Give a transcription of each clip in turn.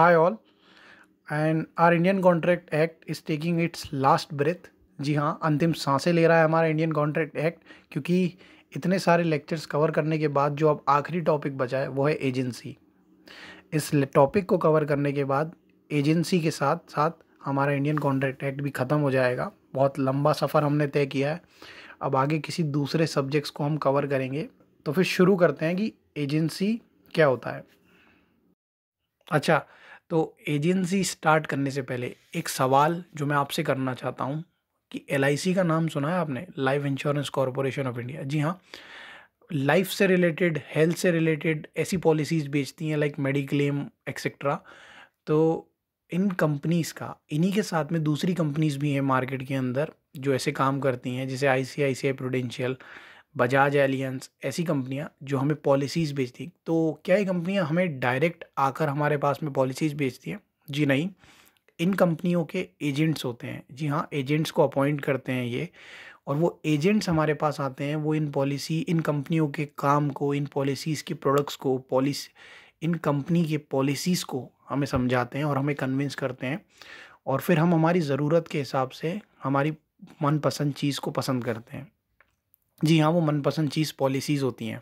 I all and R Indian contract act is taking its last breath जी हाँ अंतिम सांसें ले रहा है हमारा इंडियन कॉन्ट्रैक्ट एक्ट क्योंकि इतने सारे लेक्चर्स कवर करने के बाद जो अब आखिरी टॉपिक बचा है वो है एजेंसी इस टॉपिक को कवर करने के बाद एजेंसी के साथ साथ हमारा इंडियन कॉन्ट्रैक्ट एक्ट भी ख़त्म हो जाएगा बहुत लंबा सफ़र हमने तय किया है अब आगे किसी दूसरे सब्जेक्ट्स को हम कवर करेंगे तो फिर शुरू करते हैं कि एजेंसी क्या होता है अच्छा तो एजेंसी स्टार्ट करने से पहले एक सवाल जो मैं आपसे करना चाहता हूँ कि एल का नाम सुना है आपने life insurance corporation of India जी हाँ लाइफ से रिलेटेड हेल्थ से रिलेटेड ऐसी पॉलिसीज़ बेचती हैं लाइक मेडिक्लेम एक्सेट्रा तो इन कंपनीज़ का इन्हीं के साथ में दूसरी कंपनीज़ भी हैं मार्केट के अंदर जो ऐसे काम करती हैं जैसे I C I C I prudential Bajaj Allianz ऐसी कंपनियां जो हमें पॉलिसीज़ बेचती तो क्या ये कंपनियां हमें डायरेक्ट आकर हमारे पास में पॉलिसीज़ बेचती हैं जी नहीं इन कंपनियों के एजेंट्स होते हैं जी हाँ एजेंट्स को अपॉइंट करते हैं ये और वो एजेंट्स हमारे पास आते हैं वो इन पॉलिसी इन कंपनियों के काम को इन पॉलिसीज़ के प्रोडक्ट्स को पॉलिस इन कंपनी के पॉलिसीज़ को हमें समझाते हैं और हमें कन्विंस करते हैं और फिर हम हमारी ज़रूरत के हिसाब से हमारी मनपसंद चीज़ को पसंद करते हैं जी हाँ वो मनपसंद चीज़ पॉलिसीज़ होती हैं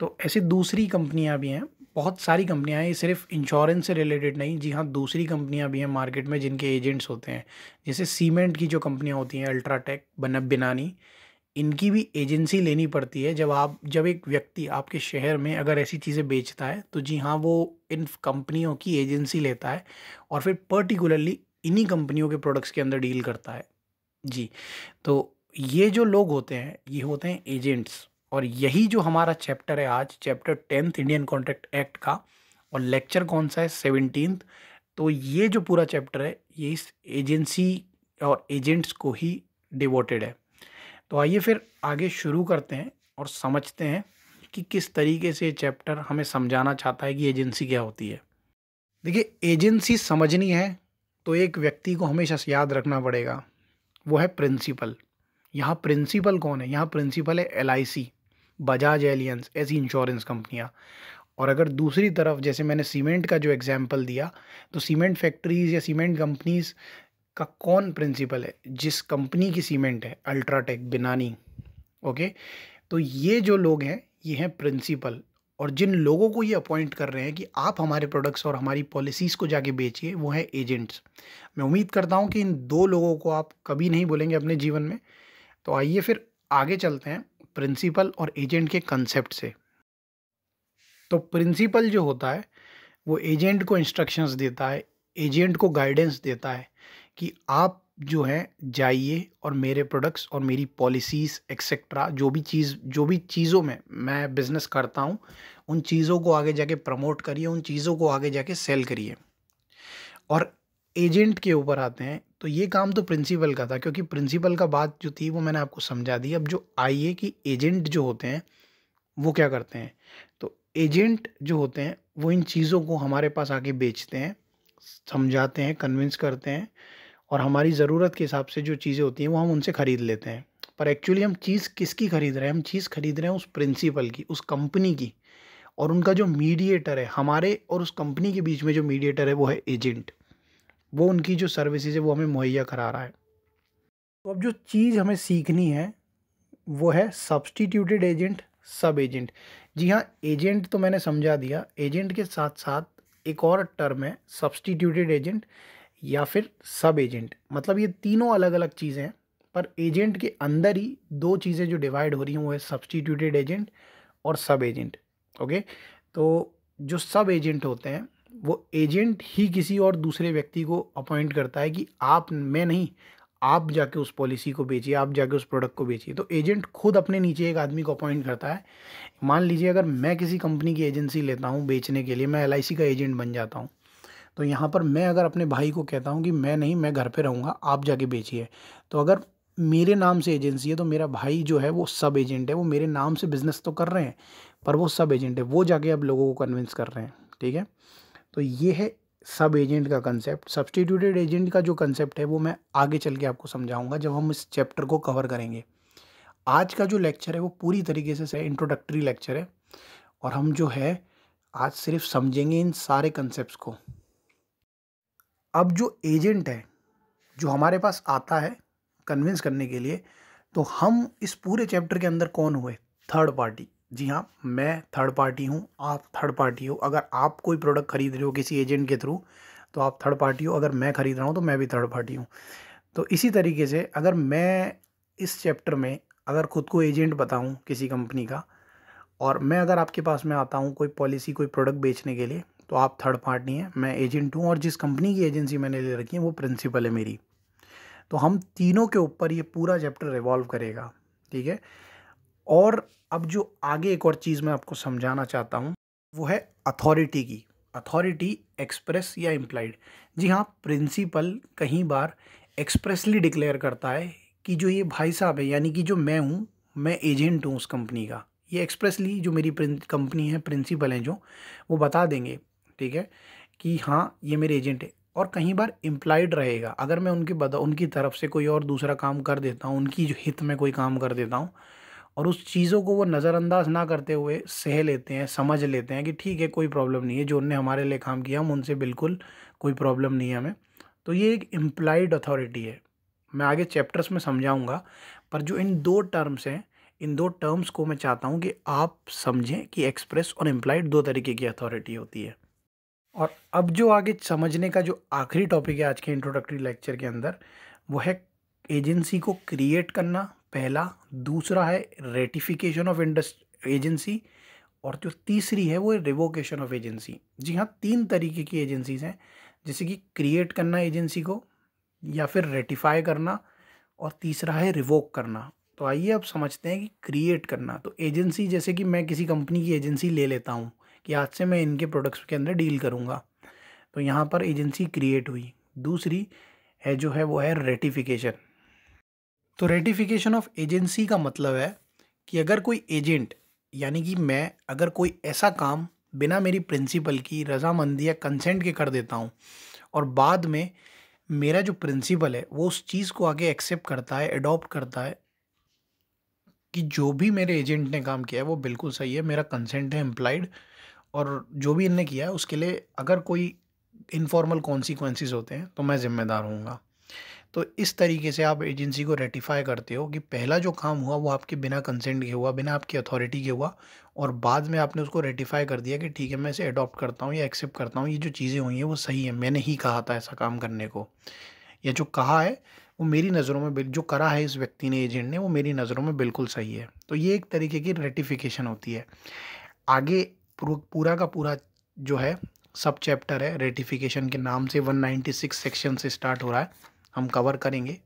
तो ऐसे दूसरी कंपनियाँ भी हैं बहुत सारी कंपनियाँ हैं ये सिर्फ इंश्योरेंस से रिलेटेड नहीं जी हाँ दूसरी कंपनियाँ भी हैं मार्केट में जिनके एजेंट्स होते हैं जैसे सीमेंट की जो कंपनियाँ होती हैं अल्ट्राटेक बनब बिनानी इनकी भी एजेंसी लेनी पड़ती है जब आप जब एक व्यक्ति आपके शहर में अगर ऐसी चीज़ें बेचता है तो जी हाँ वो इन कंपनियों की एजेंसी लेता है और फिर पर्टिकुलरली इन्हीं कंपनियों के प्रोडक्ट्स के अंदर डील करता है जी तो ये जो लोग होते हैं ये होते हैं एजेंट्स और यही जो हमारा चैप्टर है आज chapter tenth Indian contract act का और लेक्चर कौन सा है सेवनटीन तो ये जो पूरा चैप्टर है ये इस एजेंसी और एजेंट्स को ही डिवोटेड है तो आइए फिर आगे शुरू करते हैं और समझते हैं कि किस तरीके से चैप्टर हमें समझाना चाहता है कि एजेंसी क्या होती है देखिए एजेंसी समझनी है तो एक व्यक्ति को हमेशा याद रखना पड़ेगा वो है प्रिंसिपल यहाँ प्रिंसिपल कौन है यहाँ प्रिंसिपल है एल बजाज एलियंस ऐसी इंश्योरेंस कंपनियाँ और अगर दूसरी तरफ जैसे मैंने सीमेंट का जो एग्जाम्पल दिया तो सीमेंट फैक्ट्रीज़ या सीमेंट कंपनीज़ का कौन प्रिंसिपल है जिस कंपनी की सीमेंट है अल्ट्राटेक बिनानी ओके तो ये जो लोग हैं ये हैं प्रिंसिपल और जिन लोगों को ये अपॉइंट कर रहे हैं कि आप हमारे प्रोडक्ट्स और हमारी पॉलिसीज़ को जाके बेचिए वो हैं एजेंट्स मैं उम्मीद करता हूँ कि इन दो लोगों को आप कभी नहीं बोलेंगे अपने जीवन में तो आइए फिर आगे चलते हैं प्रिंसिपल और एजेंट के कंसेप्ट से तो प्रिंसिपल जो होता है वो एजेंट को इंस्ट्रक्शंस देता है एजेंट को गाइडेंस देता है कि आप जो है जाइए और मेरे प्रोडक्ट्स और मेरी पॉलिसीज़ एक्सेट्रा जो भी चीज़ जो भी चीज़ों में मैं बिज़नेस करता हूँ उन चीज़ों को आगे जाके प्रमोट करिए उन चीज़ों को आगे जाके सेल करिए और एजेंट के ऊपर आते हैं तो ये काम तो प्रिंसिपल का था क्योंकि प्रिंसिपल का बात जो थी वो मैंने आपको समझा दी अब जो ए की एजेंट जो होते हैं वो क्या करते हैं तो एजेंट जो होते हैं वो इन चीज़ों को हमारे पास आके बेचते हैं समझाते हैं कन्विंस करते हैं और हमारी ज़रूरत के हिसाब से जो चीज़ें होती हैं वो हम उनसे ख़रीद लेते हैं पर एक्चुअली हम चीज़ किसकी ख़रीद रहे हैं हम चीज़ ख़रीद रहे हैं उस प्रिंसिपल की उस कंपनी की और उनका जो मीडिएटर है हमारे और उस कंपनी के बीच में जो मीडिएटर है वो है एजेंट वो उनकी जो सर्विसेज है वो हमें मुहैया करा रहा है तो अब जो चीज़ हमें सीखनी है वो है सब्सटीट्यूटेड एजेंट सब एजेंट जी हाँ एजेंट तो मैंने समझा दिया एजेंट के साथ साथ एक और टर्म है सब्सटीट्यूटेड एजेंट या फिर सब एजेंट मतलब ये तीनों अलग अलग चीज़ें हैं पर एजेंट के अंदर ही दो चीज़ें जो डिवाइड हो रही हैं वो है सब्सटीट्यूटेड एजेंट और सब एजेंट ओके तो जो सब एजेंट होते हैं वो एजेंट ही किसी और दूसरे व्यक्ति को अपॉइंट करता है कि आप मैं नहीं आप जाके उस पॉलिसी को बेचिए आप जाके उस प्रोडक्ट को बेचिए तो एजेंट खुद अपने नीचे एक आदमी को अपॉइंट करता है मान लीजिए अगर मैं किसी कंपनी की एजेंसी लेता हूँ बेचने के लिए मैं एल का एजेंट बन जाता हूँ तो यहाँ पर मैं अगर अपने भाई को कहता हूँ कि मैं नहीं मैं घर पर रहूँगा आप जाके बेचिए तो अगर मेरे नाम से एजेंसी है तो मेरा भाई जो है वो सब एजेंट है वो मेरे नाम से बिज़नेस तो कर रहे हैं पर वो सब एजेंट है वो जाके अब लोगों को कन्विंस कर रहे हैं ठीक है तो ये है सब एजेंट का कंसेप्ट सब्सटीट्यूटेड एजेंट का जो कंसेप्ट है वो मैं आगे चल के आपको समझाऊंगा जब हम इस चैप्टर को कवर करेंगे आज का जो लेक्चर है वो पूरी तरीके से इंट्रोडक्टरी लेक्चर है और हम जो है आज सिर्फ समझेंगे इन सारे कंसेप्ट को अब जो एजेंट है जो हमारे पास आता है कन्विंस करने के लिए तो हम इस पूरे चैप्टर के अंदर कौन हुए थर्ड पार्टी जी हाँ मैं थर्ड पार्टी हूँ आप थर्ड पार्टी हो अगर आप कोई प्रोडक्ट खरीद रहे हो किसी एजेंट के थ्रू तो आप थर्ड पार्टी हो अगर मैं खरीद रहा हूँ तो मैं भी थर्ड पार्टी हूँ तो इसी तरीके से अगर मैं इस चैप्टर में अगर ख़ुद को एजेंट बताऊँ किसी कंपनी का और मैं अगर आपके पास में आता हूँ कोई पॉलिसी कोई प्रोडक्ट बेचने के लिए तो आप थर्ड पार्टी हैं मैं एजेंट हूँ और जिस कंपनी की एजेंसी मैंने ले रखी है वो प्रिंसिपल है मेरी तो हम तीनों के ऊपर ये पूरा चैप्टर रिवॉल्व करेगा ठीक है और अब जो आगे एक और चीज़ मैं आपको समझाना चाहता हूँ वो है अथॉरिटी की अथॉरिटी एक्सप्रेस या इम्प्लाइड जी हाँ प्रिंसिपल कहीं बार एक्सप्रेसली डिक्लेयर करता है कि जो ये भाई साहब है यानी कि जो मैं हूँ मैं एजेंट हूँ उस कंपनी का ये एक्सप्रेसली जो मेरी कंपनी है प्रिंसिपल हैं जो वो बता देंगे ठीक है कि हाँ ये मेरे एजेंट है और कहीं बार इम्प्लाइड रहेगा अगर मैं उनके बता उनकी तरफ से कोई और दूसरा काम कर देता हूँ उनकी जो हित में कोई काम कर देता हूँ और उस चीज़ों को वो नज़रअंदाज ना करते हुए सह लेते हैं समझ लेते हैं कि ठीक है कोई प्रॉब्लम नहीं है जो उनने हमारे लिए काम किया हम उनसे बिल्कुल कोई प्रॉब्लम नहीं है हमें तो ये एक एम्प्लाइड अथॉरिटी है मैं आगे चैप्टर्स में समझाऊँगा पर जो इन दो टर्म्स हैं इन दो टर्म्स को मैं चाहता हूँ कि आप समझें कि एक्सप्रेस और एम्प्लाइड दो तरीके की अथॉरिटी होती है और अब जो आगे समझने का जो आखिरी टॉपिक है आज के इंट्रोडक्टरी लेक्चर के अंदर वो है एजेंसी को क्रिएट करना पहला दूसरा है रेटिफिकेशन ऑफ इंडस्ट एजेंसी और जो तीसरी है वो रिवोकेशन ऑफ एजेंसी जी हाँ तीन तरीके की एजेंसीज हैं जैसे कि क्रिएट करना एजेंसी को या फिर रेटिफाई करना और तीसरा है रिवोक करना तो आइए अब समझते हैं कि क्रिएट करना तो एजेंसी जैसे कि मैं किसी कंपनी की एजेंसी ले लेता हूँ कि आज से मैं इनके प्रोडक्ट्स के अंदर डील करूँगा तो यहाँ पर एजेंसी क्रिएट हुई दूसरी है जो है वो है रेटिफिकेशन तो रेटिफिकेशन ऑफ एजेंसी का मतलब है कि अगर कोई एजेंट यानी कि मैं अगर कोई ऐसा काम बिना मेरी प्रिंसिपल की रजामंदी या कंसेंट के कर देता हूँ और बाद में मेरा जो प्रिंसिपल है वो उस चीज़ को आगे एक्सेप्ट करता है एडॉप्ट करता है कि जो भी मेरे एजेंट ने काम किया है वो बिल्कुल सही है मेरा कंसेंट है एम्प्लाइड और जो भी इनने किया है उसके लिए अगर कोई इनफॉर्मल कॉन्सिक्वेंसेज़ होते हैं तो मैं ज़िम्मेदार हूँगा तो इस तरीके से आप एजेंसी को रेटिफाई करते हो कि पहला जो काम हुआ वो आपके बिना कंसेंट के हुआ बिना आपकी अथॉरिटी के हुआ और बाद में आपने उसको रेटिफाई कर दिया कि ठीक है मैं इसे अडॉप्ट करता हूँ या एक्सेप्ट करता हूँ ये जो चीज़ें हुई हैं वो सही है मैंने ही कहा था ऐसा काम करने को या जो कहा है वो मेरी नज़रों में जो करा है इस व्यक्ति ने एजेंट ने वो मेरी नज़रों में बिल्कुल सही है तो ये एक तरीके की रेटिफिकेशन होती है आगे पूरा का पूरा जो है सब चैप्टर है रेटिफिकेशन के नाम से 196 सेक्शन से स्टार्ट हो रहा है हम कवर करेंगे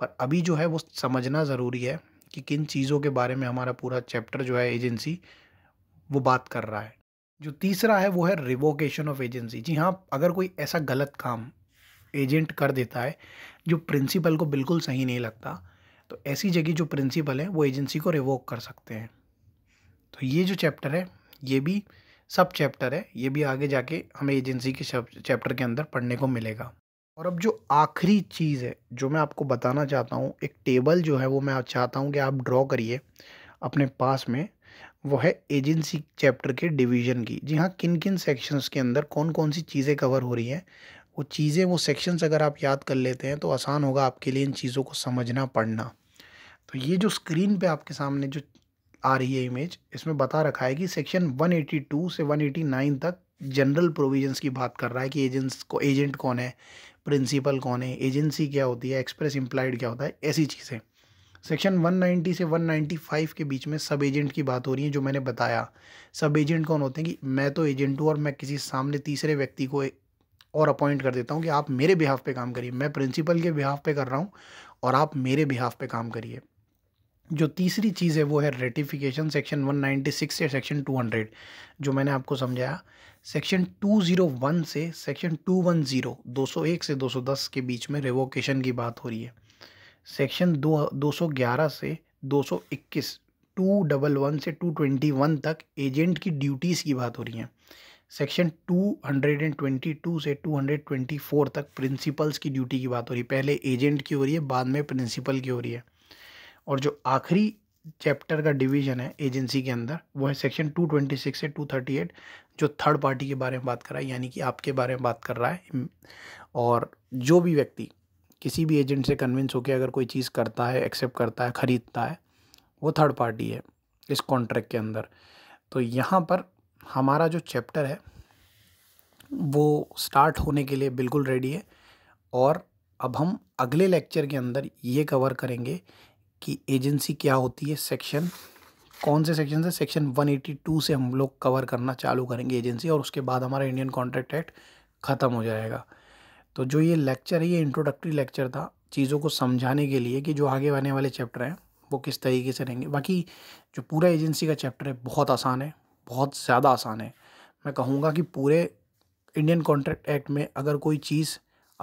पर अभी जो है वो समझना ज़रूरी है कि किन चीज़ों के बारे में हमारा पूरा चैप्टर जो है एजेंसी वो बात कर रहा है जो तीसरा है वो है रिवोकेशन ऑफ एजेंसी जी हाँ अगर कोई ऐसा गलत काम एजेंट कर देता है जो प्रिंसिपल को बिल्कुल सही नहीं लगता तो ऐसी जगह जो प्रिंसिपल है वो एजेंसी को रिवोक कर सकते हैं तो ये जो चैप्टर है ये भी सब चैप्टर है ये भी आगे जाके हमें एजेंसी के चैप्टर के अंदर पढ़ने को मिलेगा और अब जो आखिरी चीज़ है जो मैं आपको बताना चाहता हूँ एक टेबल जो है वो मैं चाहता हूँ कि आप ड्रॉ करिए अपने पास में वो है एजेंसी चैप्टर के डिवीज़न की जी हाँ किन किन सेक्शंस के अंदर कौन कौन सी चीज़ें कवर हो रही हैं वो चीज़ें वो सेक्शंस अगर आप याद कर लेते हैं तो आसान होगा आपके लिए इन चीज़ों को समझना पढ़ना तो ये जो स्क्रीन पे आपके सामने जो आ रही है इमेज इसमें बता रखा है कि सेक्शन 182 से 189 तक जनरल प्रोविजंस की बात कर रहा है कि एजेंट्स को एजेंट कौन है प्रिंसिपल कौन है एजेंसी क्या होती है एक्सप्रेस इम्प्लाइड क्या होता है ऐसी चीज़ें सेक्शन 190 से 195 के बीच में सब एजेंट की बात हो रही है जो मैंने बताया सब एजेंट कौन होते हैं कि मैं तो एजेंट हूँ और मैं किसी सामने तीसरे व्यक्ति को और अपॉइंट कर देता हूँ कि आप मेरे बिहाफ पे काम करिए मैं प्रिंसिपल के बिहाफ पे कर रहा हूँ और आप मेरे बिहाफ पे काम करिए जो तीसरी चीज़ है वो है रेटिफिकेशन सेक्शन 196 से सेक्शन 200 जो मैंने आपको समझाया सेक्शन 201 से सेक्शन 210 201 से 210 के बीच में रेवोकेशन की बात हो रही है सेक्शन दो 211 से 221 211 से 221 तक एजेंट की ड्यूटीज़ की बात हो रही है सेक्शन 222 से 224 तक प्रिंसिपल्स की ड्यूटी की बात हो रही है पहले एजेंट की हो रही है बाद में प्रिंसिपल की हो रही है और जो आखिरी चैप्टर का डिवीजन है एजेंसी के अंदर वो है सेक्शन 226 से 238 जो थर्ड पार्टी के बारे में बात कर रहा है यानी कि आपके बारे में बात कर रहा है और जो भी व्यक्ति किसी भी एजेंट से कन्विंस होकर अगर कोई चीज़ करता है एक्सेप्ट करता है ख़रीदता है वो थर्ड पार्टी है इस कॉन्ट्रैक्ट के अंदर तो यहाँ पर हमारा जो चैप्टर है वो स्टार्ट होने के लिए बिल्कुल रेडी है और अब हम अगले लेक्चर के अंदर ये कवर करेंगे कि एजेंसी क्या होती है सेक्शन कौन से सेक्शन से सेक्शन 182 से हम लोग कवर करना चालू करेंगे एजेंसी और उसके बाद हमारा इंडियन कॉन्ट्रैक्ट एक्ट ख़त्म हो जाएगा तो जो ये लेक्चर है ये इंट्रोडक्टरी लेक्चर था चीज़ों को समझाने के लिए कि जो आगे आने वाले चैप्टर हैं वो किस तरीके से रहेंगे बाकी जो पूरा एजेंसी का चैप्टर है बहुत आसान है बहुत ज़्यादा आसान है मैं कहूँगा कि पूरे इंडियन कॉन्ट्रैक्ट एक्ट में अगर कोई चीज़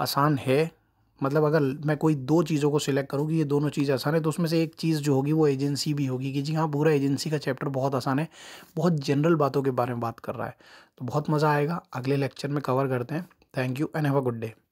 आसान है मतलब अगर मैं कोई दो चीज़ों को सिलेक्ट करूँ कि ये दोनों चीज़ आसान है तो उसमें से एक चीज़ जो होगी वो एजेंसी भी होगी कि जी हाँ पूरा एजेंसी का चैप्टर बहुत आसान है बहुत जनरल बातों के बारे में बात कर रहा है तो बहुत मज़ा आएगा अगले लेक्चर में कवर करते हैं thank you and have a good day